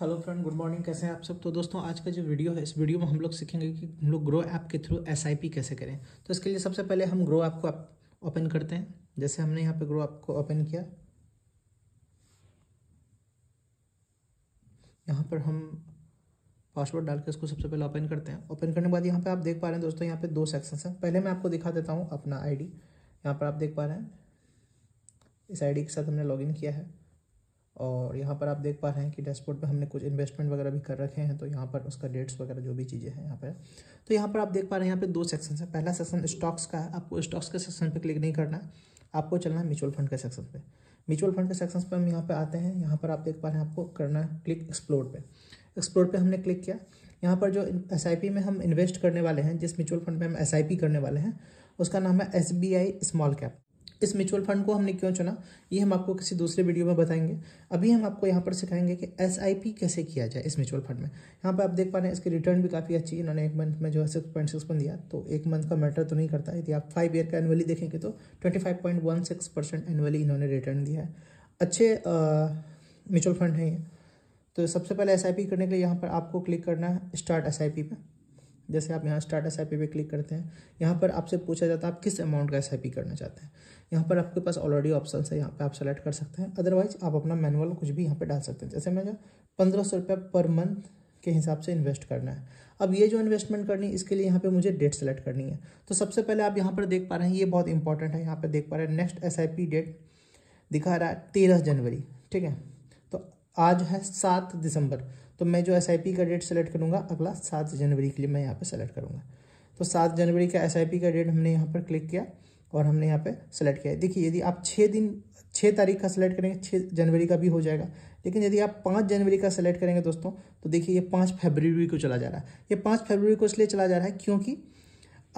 hello friend good morning कैसे हैं आप सब तो दोस्तों आज का जो वीडियो है इस वीडियो में हम लोग सीखेंगे कि हम लोग ग्रो ऐप के थ्रू एस कैसे करें तो इसके लिए सबसे पहले हम ग्रो ऐप को ओपन करते हैं जैसे हमने यहाँ पे ग्रो ऐप को ओपन किया यहाँ पर हम पासवर्ड डाल के इसको सबसे पहले ओपन करते हैं ओपन करने के बाद यहाँ पर आप देख पा रहे हैं दोस्तों यहाँ पर दो सेक्शन हैं पहले मैं आपको दिखा देता हूँ अपना डी यहाँ पर आप देख पा रहे हैं इस डी के साथ हमने इन किया है और यहाँ पर आप देख पा रहे हैं कि डैशबोर्ड पर हमने कुछ इन्वेस्टमेंट वगैरह भी कर रखे हैं तो यहाँ पर उसका डेट्स वगैरह जो भी चीज़ें हैं यहाँ पर तो यहाँ पर आप देख पा रहे हैं यहाँ पे दो सेक्शन है पहला सेक्शन स्टॉक्स का है आपको स्टॉक्स के सेक्शन पर क्लिक नहीं करना है आपको चलना है म्यूचुअल फंड के सेक्शन पर म्यूचुअल फंड के सेक्शन पर हम यहाँ पर आते हैं यहाँ पर आप देख पा रहे हैं आपको करना है क्लिक एक्सप्लोर पर एक्सप्लोर पर हमने क्लिक किया यहाँ पर जो एस में हम इन्वेस्ट करने वाले हैं जिस म्यूचुअल फंड में हम एस करने वाले हैं उसका नाम है एस स्मॉल कैप इस म्यूचुअल फंड को हमने क्यों चुना ये हम आपको किसी दूसरे वीडियो में बताएंगे अभी हम आपको यहाँ पर सिखाएंगे कि एस कैसे किया जाए इस म्यूचुअल फंड में यहाँ पर आप देख पा रहे हैं इसकी रिटर्न भी काफ़ी अच्छी इन्होंने एक मंथ में जो है सिक्स पॉइंट सिक्स दिया तो एक मंथ का मैटर तो नहीं करता यदि आप फाइव ईयर का एनुअली देखेंगे तो twenty five point one six percent annually इन्होंने रिटर्न दिया है अच्छे म्यूचुअल फंड हैं ये तो सबसे पहले एस करने के लिए यहाँ पर आपको क्लिक करना है स्टार्ट एस आई पे जैसे आप यहाँ स्टार्ट एस पे क्लिक करते हैं यहाँ पर आपसे पूछा जाता है आप किस अमाउंट का एस करना चाहते हैं यहाँ पर आपके पास ऑलरेडी ऑप्शन है यहाँ पर आप सेलेक्ट कर सकते हैं अदरवाइज आप अपना मैनुअल कुछ भी यहाँ पर डाल सकते हैं जैसे मैं पंद्रह सौ रुपया पर मंथ के हिसाब से इन्वेस्ट करना है अब ये जो इन्वेस्टमेंट करनी है इसके लिए यहाँ पे मुझे डेट सेलेक्ट करनी है तो सबसे पहले आप यहाँ पर देख पा रहे हैं ये बहुत इंपॉर्टेंट है यहाँ पर देख पा रहे हैं नेक्स्ट एस डेट दिखा रहा है तेरह जनवरी ठीक है तो आज है सात दिसंबर तो मैं जो एस का डेट सेलेक्ट करूँगा अगला सात जनवरी के लिए मैं यहाँ पर सेलेक्ट करूँगा तो सात जनवरी का एस का डेट हमने यहाँ पर क्लिक किया और हमने यहाँ पे सेलेक्ट किया देखिए यदि आप छः दिन छः तारीख का सेलेक्ट करेंगे छः जनवरी का भी हो जाएगा लेकिन यदि आप पाँच जनवरी का सेलेक्ट करेंगे दोस्तों तो देखिए ये पाँच फरवरी को चला जा रहा है ये पाँच फरवरी को इसलिए चला जा रहा है क्योंकि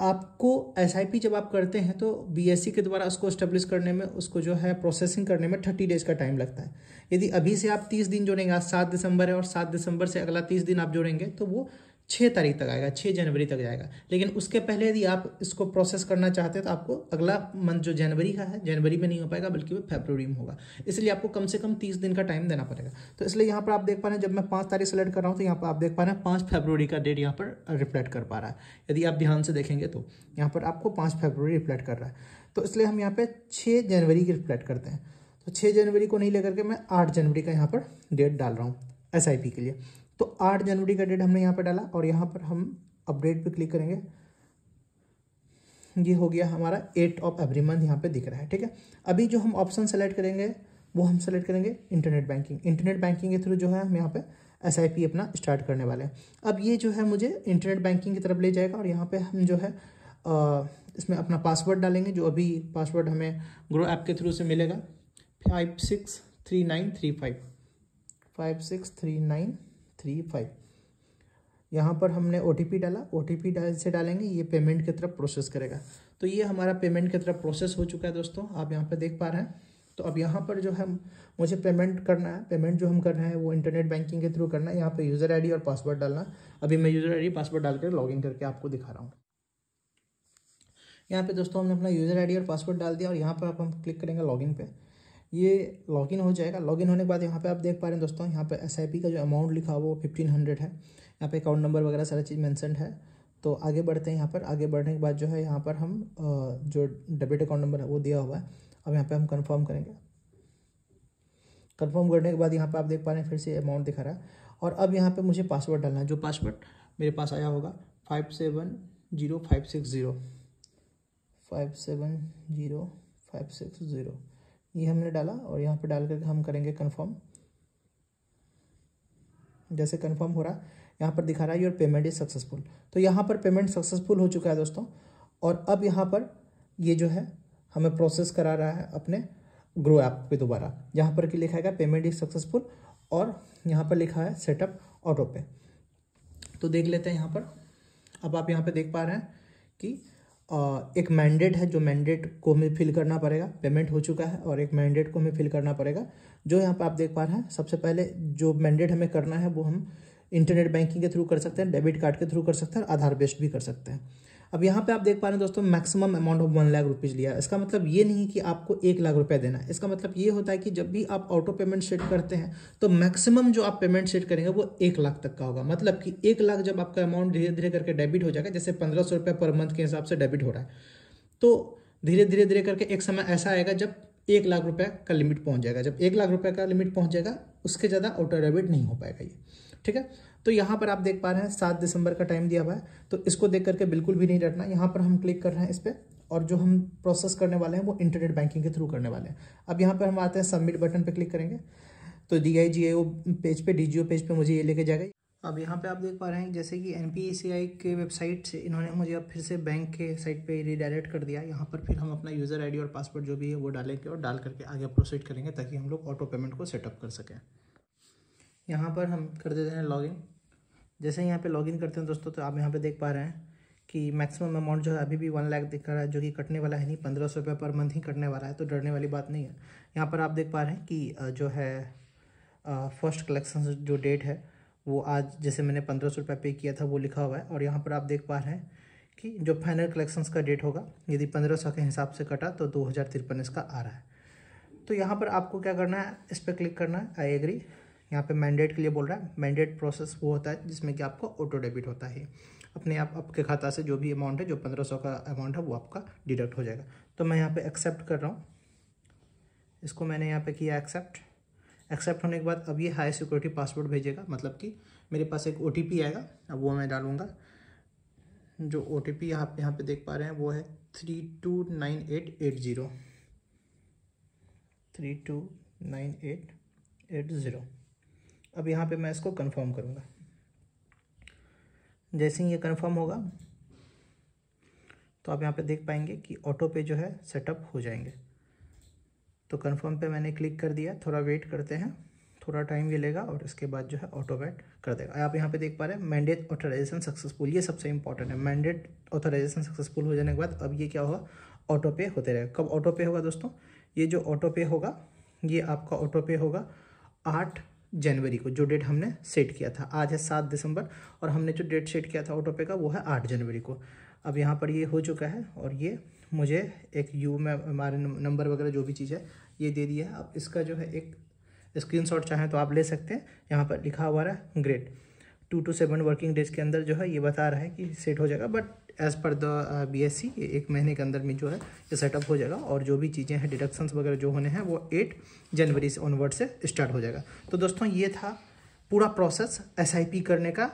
आपको एस जब आप करते हैं तो बी के द्वारा उसको स्टेब्लिश करने में उसको जो है प्रोसेसिंग करने में थर्टी डेज का टाइम लगता है यदि अभी से आप तीस दिन जोड़ेंगे आज सात दिसंबर है और सात दिसंबर से अगला तीस दिन आप जोड़ेंगे तो वो छः तारीख तक आएगा छः जनवरी तक जाएगा लेकिन उसके पहले यदि आप इसको प्रोसेस करना चाहते हैं तो आपको अगला मंथ जो जनवरी का है जनवरी में नहीं हो पाएगा बल्कि वो फेबररी में होगा इसलिए आपको कम से कम तीस दिन का टाइम देना पड़ेगा तो इसलिए यहाँ पर आप देख पा रहे हैं जब मैं पाँच तारीख सेलेक्ट कर रहा हूँ तो यहाँ पर आप देख पा रहे हैं पाँच फेबररी का डेट यहाँ पर रिफ्लेक्ट कर पा रहा है यदि आप ध्यान से देखेंगे तो यहाँ पर आपको पाँच फेबररी रिफ्लेक्ट कर रहा है तो इसलिए हम यहाँ पर छः जनवरी की रिफ्लेक्ट करते हैं तो छः जनवरी को नहीं लेकर के मैं आठ जनवरी का यहाँ पर डेट डाल रहा हूँ एस के लिए तो आठ जनवरी का डेट हमने यहाँ पर डाला और यहाँ पर हम अपडेट पर क्लिक करेंगे ये हो गया हमारा एट ऑफ एवरी मंथ यहाँ पे दिख रहा है ठीक है अभी जो हम ऑप्शन सेलेक्ट करेंगे वो हम सेलेक्ट करेंगे इंटरनेट बैंकिंग इंटरनेट बैंकिंग के थ्रू जो है हम यहाँ पे एस अपना स्टार्ट करने वाले हैं अब ये जो है मुझे इंटरनेट बैंकिंग की तरफ ले जाएगा और यहाँ पर हम जो है आ, इसमें अपना पासवर्ड डालेंगे जो अभी पासवर्ड हमें ग्रो ऐप के थ्रू से मिलेगा five six three nine three five five six three nine three five यहाँ पर हमने ओ डाला ओ डाल से डालेंगे ये पेमेंट की तरफ प्रोसेस करेगा तो ये हमारा पेमेंट की तरफ प्रोसेस हो चुका है दोस्तों आप यहाँ पर देख पा रहे हैं तो अब यहाँ पर जो है मुझे पेमेंट करना है पेमेंट जो हम कर रहे हैं वो इंटरनेट बैंकिंग के थ्रू करना है यहाँ पर यूज़र आईडी और पासवर्ड डालना अभी मैं यूज़र आईडी पासवर्ड डालकर लॉगिन करके आपको दिखा रहा हूँ यहाँ पे दोस्तों हमने अपना यूज़र आईडी और पासवर्ड डाल दिया और यहाँ पर आप हम क्लिक करेंगे लॉगिन पे ये लॉगिन हो जाएगा लॉगिन होने के बाद यहाँ पे आप देख पा रहे हैं दोस्तों यहाँ पे एस का जो अमाउंट लिखा हुआ वो फिफ्टीन हंड्रेड है यहाँ पे अकाउंट नंबर वगैरह सारा चीज़ मैंसन है तो आगे बढ़ते हैं यहाँ पर आगे बढ़ने के बाद जो है यहाँ पर हम जो डेबिट अकाउंट नंबर है वो दिया हुआ है अब यहाँ पर हम कन्फर्म करेंगे कन्फर्म करने के बाद यहाँ पर आप देख पा रहे हैं फिर से अमाउंट दिखा रहा है और अब यहाँ पर मुझे पासवर्ड डालना है जो पासवर्ड मेरे पास आया होगा five seven zero five six zero five seven zero five six zero ये हमने डाला और यहाँ पे डाल करके हम करेंगे कंफर्म जैसे कंफर्म हो रहा है यहाँ पर दिखा रहा है योर पेमेंट इज सक्सेसफुल तो यहाँ पर पेमेंट सक्सेसफुल हो चुका है दोस्तों और अब यहाँ पर ये जो है हमें प्रोसेस करा रहा है अपने ग्रो ऐप पे दोबारा यहाँ पर कि लिखा है पेमेंट इज सक्सेसफुल और यहाँ पर लिखा है सेटअप ऑटो पे तो देख लेते हैं यहाँ पर अब आप यहाँ पर देख पा रहे हैं कि एक मैंडेट है जो मैंडेट को हमें फिल करना पड़ेगा पेमेंट हो चुका है और एक मैंडेट को हमें फिल करना पड़ेगा जो यहाँ पर आप देख पा रहे हैं सबसे पहले जो मैंडेट हमें करना है वो हम इंटरनेट बैंकिंग के थ्रू कर सकते हैं डेबिट कार्ड के थ्रू कर सकते हैं आधार बेस्ड भी कर सकते हैं अब यहाँ पे आप देख पा रहे हैं दोस्तों maximum amount of one lakh rupees लिया इसका मतलब ये नहीं कि आपको एक लाख रुपया देना है इसका मतलब ये होता है कि जब भी आप ऑटो पेमेंट सेट करते हैं तो मैक्सिमम जो आप पेमेंट सेट करेंगे वो एक लाख तक का होगा मतलब कि एक लाख जब आपका अमाउंट धीरे धीरे करके डेबिट हो जाएगा जैसे पंद्रह सौ पर मंथ के हिसाब से डेबिट हो रहा है तो धीरे धीरे धीरे करके एक समय ऐसा आएगा जब एक लाख रुपये का लिमिट पहुँच जाएगा जब एक लाख रुपये का लिमिट पहुँच जाएगा उसके ज़्यादा ऑटो डेबिट नहीं हो पाएगा ये ठीक है तो यहाँ पर आप देख पा रहे हैं सात दिसंबर का टाइम दिया हुआ है तो इसको देख करके बिल्कुल भी नहीं डरना यहाँ पर हम क्लिक कर रहे हैं इस पर और जो हम प्रोसेस करने वाले हैं वो इंटरनेट बैंकिंग के थ्रू करने वाले हैं अब यहाँ पर हम आते हैं सबमिट बटन पर क्लिक करेंगे तो डी आई जी पेज पर डी पेज पर मुझे ये लेके जाएगा अब यहाँ पर आप देख पा रहे हैं जैसे कि एन के वेबसाइट से इन्होंने मुझे अब फिर से बैंक के साइट पर रिडायरेक्ट कर दिया यहाँ पर फिर हम अपना यूज़र डी और पासवर्ड जो भी है वो डालेंगे और डाल करके आगे प्रोसीड करेंगे ताकि हम लोग ऑटो पेमेंट को सेटअप कर सकें यहाँ पर हम कर देते हैं लॉगिन जैसे यहाँ पे लॉगिन करते हैं दोस्तों तो आप यहाँ पे देख पा रहे हैं कि मैक्सिमम अमाउंट जो है अभी भी वन लाख दिख रहा है जो कि कटने वाला है नहीं पंद्रह सौ रुपये पर मंथ ही कटने वाला है तो डरने वाली बात नहीं है यहाँ पर आप देख पा रहे हैं कि जो है फर्स्ट कलेक्शन जो डेट है वो आज जैसे मैंने पंद्रह सौ रुपये पे किया था वो लिखा हुआ है और यहाँ पर आप देख पा रहे हैं कि जो फाइनल कलेक्शंस का डेट होगा यदि पंद्रह सौ के हिसाब से कटा तो दो हज़ार तिरपन इसका आ रहा है तो यहाँ पर आपको क्या करना है इस पर क्लिक करना है आई एग्री यहाँ पे मैंडेट के लिए बोल रहा है मैंडेट प्रोसेस वो होता है जिसमें कि आपको ऑटो डेबिट होता है अपने आप आपके खाता से जो भी अमाउंट है जो पंद्रह सौ का अमाउंट है वो आपका डिडक्ट हो जाएगा तो मैं यहाँ पे एक्सेप्ट कर रहा हूँ इसको मैंने यहाँ पे किया एक्सेप्ट एक्सेप्ट होने के बाद अब ये हाई सिक्योरिटी पासवर्ड भेजेगा मतलब कि मेरे पास एक ओ आएगा अब वो मैं डालूँगा जो ओ टी पी आप यहाँ पर देख पा रहे हैं वो है three two nine eight eight zero three two nine eight eight zero अब यहाँ पे मैं इसको कंफर्म करूँगा जैसे ही ये कंफर्म होगा तो आप यहाँ पे देख पाएंगे कि ऑटो पे जो है सेटअप हो जाएंगे तो कंफर्म पे मैंने क्लिक कर दिया थोड़ा वेट करते हैं थोड़ा टाइम ये लेगा और इसके बाद जो है ऑटो बैट कर देगा आप यहाँ पे देख पा रहे हैं मैंडेट ऑथराइजेशन सक्सेसफुल ये सबसे इंपॉर्टेंट है मैंडेट ऑथराइजेशन सक्सेसफुल हो जाने के बाद अब ये क्या होगा ऑटो पे होते रहेगा कब ऑटो पे होगा दोस्तों ये जो ऑटो पे होगा ये आपका ऑटो पे होगा आठ जनवरी को जो डेट हमने सेट किया था आज है सात दिसंबर और हमने जो डेट सेट किया था ऑटोपे का वो है आठ जनवरी को अब यहाँ पर ये हो चुका है और ये मुझे एक यू में हमारे नंबर वगैरह जो भी चीज़ है ये दे दिया है अब इसका जो है एक स्क्रीनशॉट चाहें तो आप ले सकते हैं यहाँ पर लिखा हुआ है great two to seven working days के अंदर जो है ये बता रहा है कि सेट हो जाएगा but as per the B S C एक महीने के अंदर में जो है ये सेटअप हो जाएगा और जो भी चीज़ें हैं डिडक्शंस वगैरह जो होने हैं वो एट जनवरी से ऑनवर्ड से स्टार्ट हो जाएगा तो दोस्तों ये था पूरा प्रोसेस एस आई पी करने का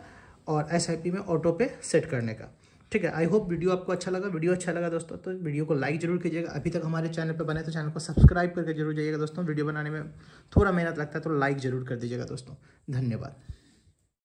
और एस आई पी में ऑटो पे सेट करने का ठीक है आई होप वीडियो आपको अच्छा लगा वीडियो अच्छा लगा दोस्तों तो वीडियो को लाइक जरूर कीजिएगा अभी तक हमारे चैनल पर बने तो चैनल को सब्सक्राइब करके जरूर जाइएगा दोस्तों वीडियो बनाने में थोड़ा मेहनत लगता है तो लाइक जरूर कर दीजिएगा दोस्तों धन्यवाद